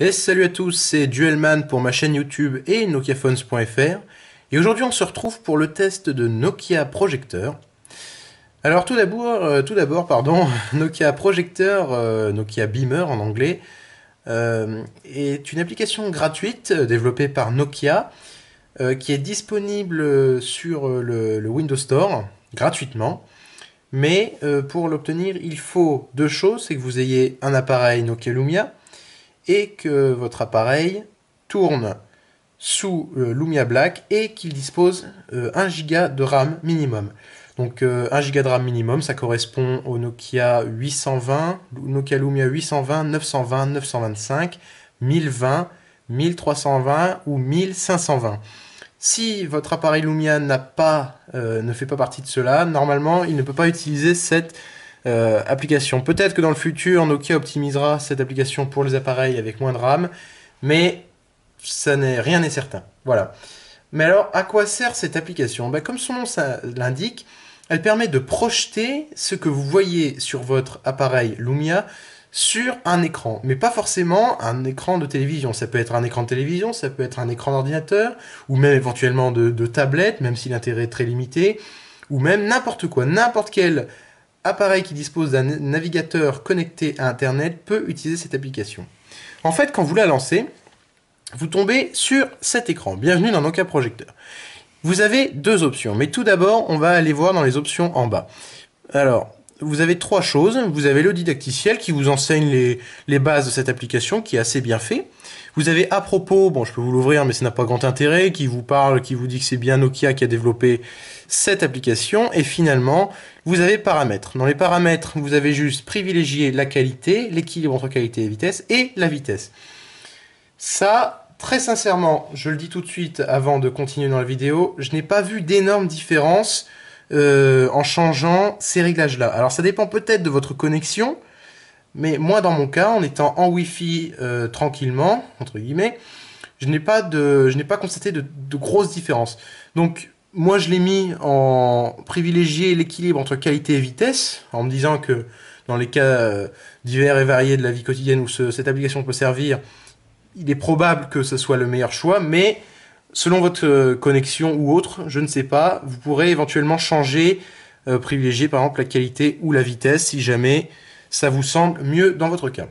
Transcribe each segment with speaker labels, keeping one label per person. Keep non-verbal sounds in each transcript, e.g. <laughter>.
Speaker 1: Et salut à tous, c'est Duelman pour ma chaîne YouTube et nokiaphones.fr et aujourd'hui on se retrouve pour le test de Nokia Projecteur. Alors tout d'abord, euh, tout d'abord pardon, <laughs> Nokia Projecteur, Nokia Beamer en anglais, euh, est une application gratuite euh, développée par Nokia qui est disponible sur le Windows Store gratuitement. Mais pour l'obtenir, il faut deux choses, c'est que vous ayez un appareil Nokia Lumia, et que votre appareil tourne sous euh, Lumia Black et qu'il dispose 1 euh, Go de RAM minimum. Donc 1 euh, Go de RAM minimum, ça correspond au Nokia 820, Nokia Lumia 820, 920, 925, 1020, 1320 ou 1520. Si votre appareil Lumia n'a pas, ne fait pas partie de cela, normalement il ne peut pas utiliser cette euh, application. Peut-être que dans le futur, Nokia optimisera cette application pour les appareils avec moins de RAM, mais ça n'est rien n'est certain. Voilà. Mais alors, à quoi sert cette application ben, Comme son nom l'indique, elle permet de projeter ce que vous voyez sur votre appareil Lumia sur un écran, mais pas forcément un écran de télévision. Ça peut être un écran de télévision, ça peut être un écran d'ordinateur, ou même éventuellement de, de tablette, même si l'intérêt est très limité, ou même n'importe quoi, n'importe quel appareil qui dispose d'un navigateur connecté à Internet peut utiliser cette application. En fait, quand vous la lancez, vous tombez sur cet écran. Bienvenue dans Nokia Projecteur. Vous avez deux options, mais tout d'abord, on va aller voir dans les options en bas. Alors, vous avez trois choses. Vous avez le didacticiel qui vous enseigne les, bases de cette application, qui est assez bien fait. Vous avez à propos, bon, je peux vous l'ouvrir, mais ça n'a pas grand intérêt, qui vous parle, qui vous dit que c'est bien Nokia qui a développé cette application. Et finalement, vous avez paramètres. Dans les paramètres, vous avez juste privilégié la qualité, l'équilibre entre qualité et vitesse, et la vitesse. Ça, très sincèrement, je le dis tout de suite avant de continuer dans la vidéo, je n'ai pas vu d'énormes différences euh, en changeant ces réglages-là. Alors ça dépend peut-être de votre connexion, mais moi dans mon cas, en étant en Wi-Fi euh, tranquillement, entre guillemets, je n'ai pas, de, je n'ai pas constaté de, grosses différences. Donc moi je l'ai mis en privilégier l'équilibre entre qualité et vitesse, en me disant que dans les cas euh, divers et variés de la vie quotidienne où cette application peut servir, il est probable que ce soit le meilleur choix, mais selon votre euh, connexion ou autre, je ne sais pas, vous pourrez éventuellement changer, euh, privilégier par exemple la qualité ou la vitesse si jamais ça vous semble mieux dans votre cas.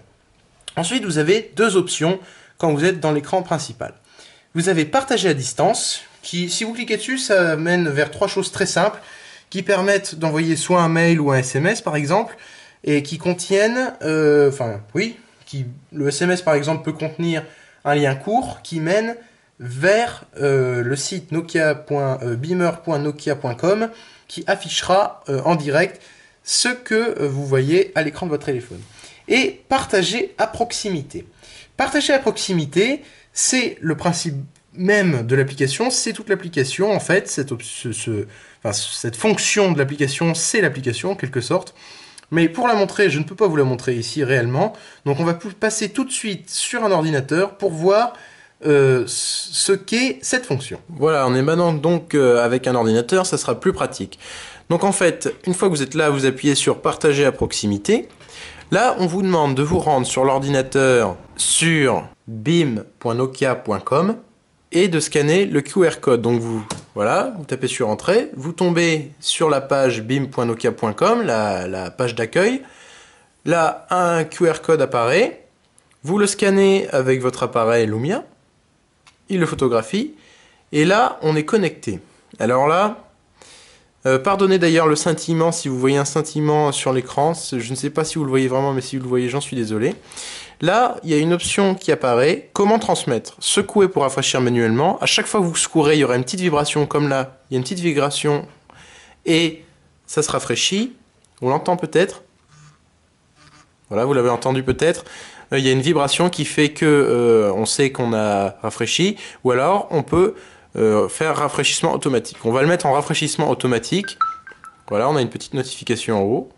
Speaker 1: Ensuite, vous avez deux options quand vous êtes dans l'écran principal. Vous avez partager à distance, qui, si vous cliquez dessus, ça mène vers trois choses très simples qui permettent d'envoyer soit un mail ou un SMS par exemple, et qui contiennent, euh, enfin oui, qui, le SMS par exemple peut contenir un lien court qui mène vers euh, le site nokia.beamer.nokia.com euh, qui affichera euh, en direct ce que vous voyez à l'écran de votre téléphone. Et partager à proximité. Partager à proximité, c'est le principe même de l'application, c'est toute l'application en fait, cette, cette fonction de l'application, c'est l'application en quelque sorte. Mais pour la montrer, je ne peux pas vous la montrer ici réellement, donc on va passer tout de suite sur un ordinateur pour voir euh, ce qu'est cette fonction. Voilà, on est maintenant donc euh, avec un ordinateur, ça sera plus pratique. Donc en fait, une fois que vous êtes là, vous appuyez sur partager à proximité. Là, on vous demande de vous rendre sur l'ordinateur sur bim.nokia.com et de scanner le QR code. Donc vous voilà, vous tapez sur entrée, vous tombez sur la page bim.nokia.com, la, la page d'accueil. Là, un QR code apparaît. Vous le scannez avec votre appareil Lumia il le photographie, et là, on est connecté. Alors là, euh, pardonnez d'ailleurs le scintillement, si vous voyez un scintillement sur l'écran, je ne sais pas si vous le voyez vraiment, mais si vous le voyez, j'en suis désolé. Là, il y a une option qui apparaît, comment transmettre Secouer pour rafraîchir manuellement, à chaque fois que vous secourez, il y aura une petite vibration comme là, il y a une petite vibration, et ça se rafraîchit, on l'entend peut-être, voilà, vous l'avez entendu peut-être, euh, il y a une vibration qui fait que euh, on sait qu'on a rafraîchi, ou alors on peut euh, faire rafraîchissement automatique. On va le mettre en rafraîchissement automatique. Voilà, on a une petite notification en haut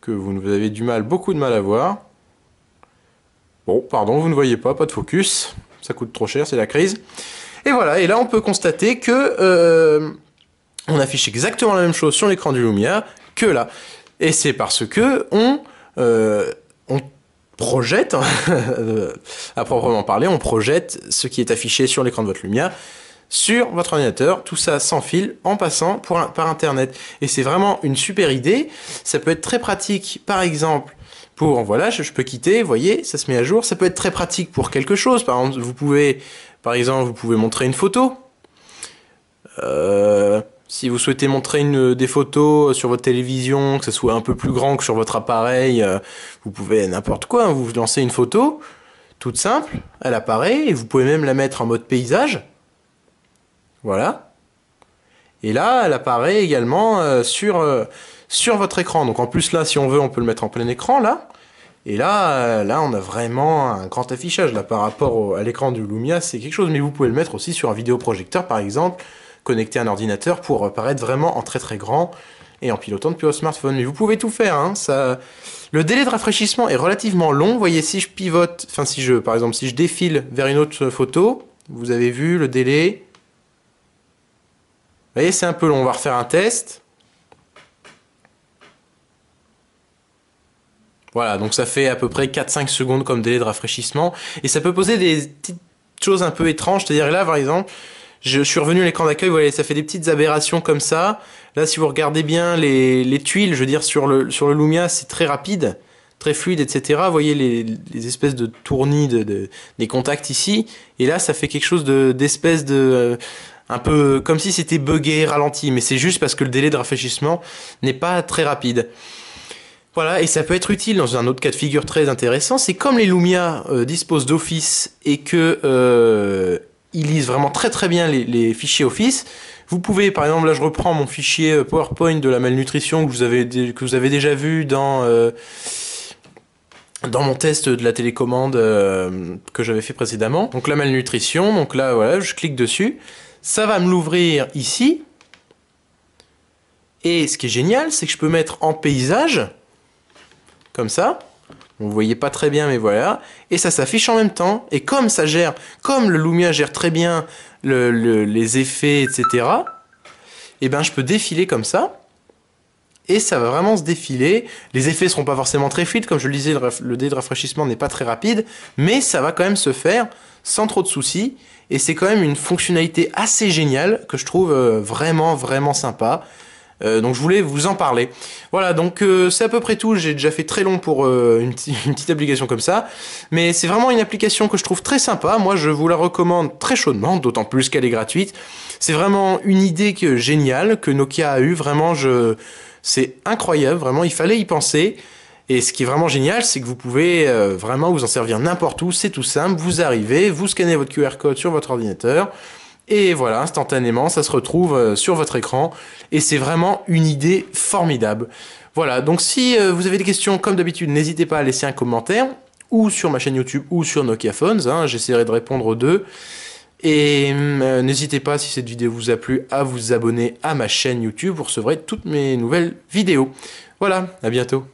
Speaker 1: que vous avez du mal, beaucoup de mal à voir. Bon, pardon, vous ne voyez pas, pas de focus, ça coûte trop cher, c'est la crise. Et voilà, et là on peut constater que on affiche exactement la même chose sur l'écran du Lumia que là. Et c'est parce que on euh, on projette, hein, <laughs> à proprement parler, on projette ce qui est affiché sur l'écran de votre lumière sur votre ordinateur, tout ça sans fil, en passant par Internet. Et c'est vraiment une super idée, ça peut être très pratique, par exemple, pour, voilà, je, je peux quitter, voyez, ça se met à jour, ça peut être très pratique pour quelque chose, par exemple, vous pouvez, par exemple, vous pouvez montrer une photo. Euh, si vous souhaitez montrer une, euh, des photos euh, sur votre télévision, que ce soit un peu plus grand que sur votre appareil, euh, vous pouvez n'importe quoi, hein, vous lancez une photo, toute simple, elle apparaît, et vous pouvez même la mettre en mode paysage. Voilà. Et là, elle apparaît également sur, votre écran. Donc en plus là, si on veut, on peut le mettre en plein écran, là. Et là, là, on a vraiment un grand affichage là par rapport à l'écran du Lumia, c'est quelque chose. Mais vous pouvez le mettre aussi sur un vidéoprojecteur, par exemple, connecter un ordinateur pour euh, paraître vraiment en très très grand et en pilotant depuis au smartphone. Mais vous pouvez tout faire. Hein. ça... Le délai de rafraîchissement est relativement long. Vous voyez, si je pivote, enfin si je, par exemple, si je défile vers une autre photo, vous avez vu le délai. Vous voyez, c'est un peu long. On va refaire un test. Voilà, donc ça fait à peu près 4-5 secondes comme délai de rafraîchissement. Et ça peut poser des petites choses un peu étranges. C'est-à-dire là, par exemple, je suis revenu à l'écran d'accueil, voyez, ça fait des petites aberrations comme ça. Là, si vous regardez bien les, tuiles, je veux dire, sur le, sur le Lumia, c'est très rapide, très fluide, etc. Vous voyez les, espèces de tournis de, des contacts ici. Et là, ça fait quelque chose d'espèce de... Euh, un peu comme si c'était buggé, ralenti, mais c'est juste parce que le délai de rafraîchissement n'est pas très rapide. Voilà, et ça peut être utile dans un autre cas de figure très intéressant, c'est comme les Lumia euh, disposent d'office et que euh, ils lisent vraiment très très bien les, fichiers Office. Vous pouvez, par exemple, là je reprends mon fichier euh, PowerPoint de la malnutrition que vous avez, que vous avez déjà vu dans, euh, dans mon test de la télécommande euh, que j'avais fait précédemment. Donc la malnutrition, donc là voilà, je clique dessus. Ça va me l'ouvrir ici. Et ce qui est génial, c'est que je peux mettre en paysage, comme ça. Vous voyez pas très bien, mais voilà. Et ça s'affiche en même temps. Et comme ça gère, comme le Lumia gère très bien les effets, etc., et eh ben je peux défiler comme ça. Et ça va vraiment se défiler. Les effets seront pas forcément très fluides. Comme je le disais, le, le dé de rafraîchissement n'est pas très rapide. Mais ça va quand même se faire sans trop de soucis. Et c'est quand même une fonctionnalité assez géniale que je trouve euh, vraiment, vraiment sympa. Euh, donc je voulais vous en parler. Voilà, donc euh, c'est à peu près tout. J'ai déjà fait très long pour euh, une, <laughs> une, petite application comme ça. Mais c'est vraiment une application que je trouve très sympa. Moi, je vous la recommande très chaudement, d'autant plus qu'elle est gratuite. C'est vraiment une idée que, géniale que Nokia a eue. Vraiment, je... c'est incroyable. Vraiment, il fallait y penser. Et ce qui est vraiment génial, c'est que vous pouvez euh, vraiment vous en servir n'importe où. C'est tout simple. Vous arrivez, vous scannez votre QR code sur votre ordinateur et voilà, instantanément, ça se retrouve euh, sur votre écran. Et c'est vraiment une idée formidable. Voilà, donc si euh, vous avez des questions, comme d'habitude, n'hésitez pas à laisser un commentaire, ou sur ma chaîne YouTube, ou sur Nokia Phones, hein, j'essaierai de répondre aux deux. Et hum, euh, n'hésitez pas, si cette vidéo vous a plu, à vous abonner à ma chaîne YouTube, vous recevrez toutes mes nouvelles vidéos. Voilà, à bientôt.